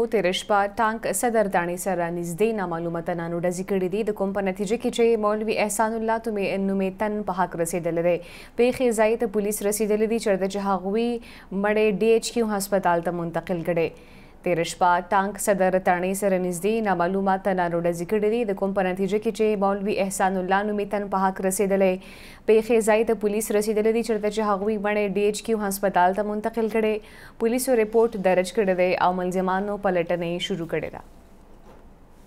او تیر شپه ټانک صدر دانی سره نږدې نامعلومه تنانو ډزې کړې دي د کوم په نتیجه کې چې مولوي احسان الله تومي نومې تن په حق رسیدل دی پیښې ځای ته پولیس رسیدلې دي چې د جهاغوي مړې ډي ایچ کیو هسپتال ته منتقل کړي تیر شپه ټانک صدر تڼۍ سره نږدې نامعلومه تنه روډه ذکر دي د کوم په نتیجه کې چې مولوي احسان الله نومي تن په حق رسیدلې پیښې ځای ته پولیس رسیدلې دي چېرته چې هغوی باندې ډي ایچ کیو هسپتال ته منتقل کړي پولیسو رپورت درج کړی دی او ملزمانو پلټنې شروع کړې ده